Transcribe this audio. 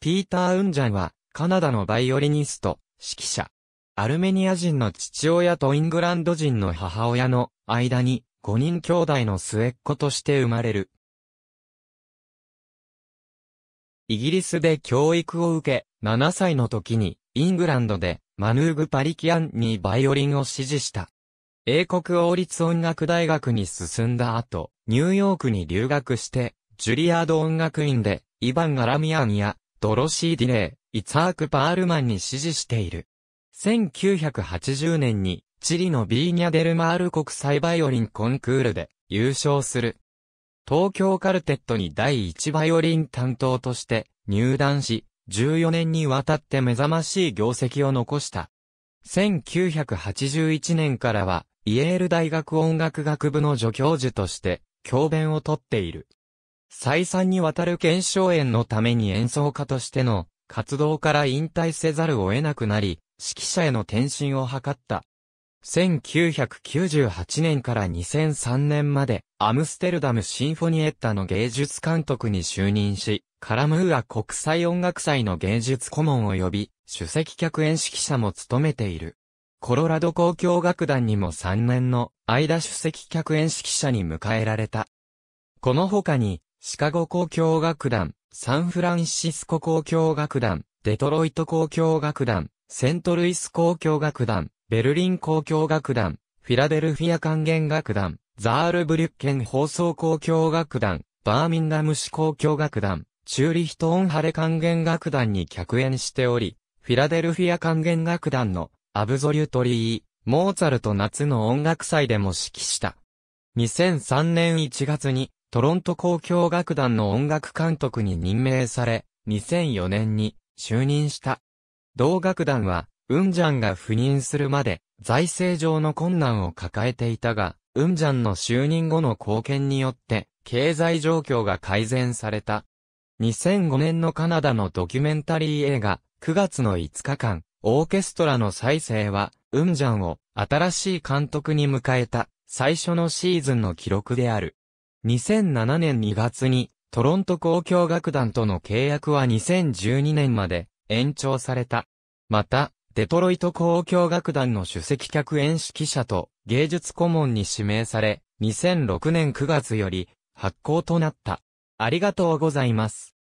ピーター・ウンジャンは、カナダのバイオリニスト、指揮者。アルメニア人の父親とイングランド人の母親の間に5人兄弟の末っ子として生まれる。イギリスで教育を受け、7歳の時にイングランドでマヌーグ・パリキアンにバイオリンを支持した。英国王立音楽大学に進んだ後、ニューヨークに留学して、ジュリアード音楽院でイヴァン・アラミアンやドロシー・ディレイ、イツアーク・パールマンに支持している。1980年に、チリのビーニャ・デルマール国際バイオリンコンクールで優勝する。東京カルテットに第1バイオリン担当として入団し、14年にわたって目覚ましい業績を残した。1981年からは、イエール大学音楽学部の助教授として、教鞭をとっている。再三にわたる検証演のために演奏家としての活動から引退せざるを得なくなり、指揮者への転身を図った。1998年から2003年までアムステルダムシンフォニエッタの芸術監督に就任し、カラムーア国際音楽祭の芸術顧問及び首席客演指揮者も務めている。コロラド交響楽団にも3年の間首席客演指揮者に迎えられた。この他にシカゴ交響楽団、サンフランシスコ交響楽団、デトロイト交響楽団、セントルイス交響楽団、ベルリン交響楽団、フィラデルフィア管弦楽団、ザールブリュッケン放送交響楽団、バーミンガム市交響楽団、チューリヒトーンハレ管弦楽団に客演しており、フィラデルフィア管弦楽団のアブゾリュトリー、モーツァルト夏の音楽祭でも指揮した。2003年1月にトロント公共楽団の音楽監督に任命され、2004年に就任した。同楽団は、ウンジャンが赴任するまで財政上の困難を抱えていたが、ウンジャンの就任後の貢献によって経済状況が改善された。2005年のカナダのドキュメンタリー映画9月の5日間、オーケストラの再生は、ウンジャンを新しい監督に迎えた最初のシーズンの記録である。2007年2月に、トロント交響楽団との契約は2012年まで延長された。また、デトロイト交響楽団の首席客演指揮者と芸術顧問に指名され、2006年9月より発行となった。ありがとうございます。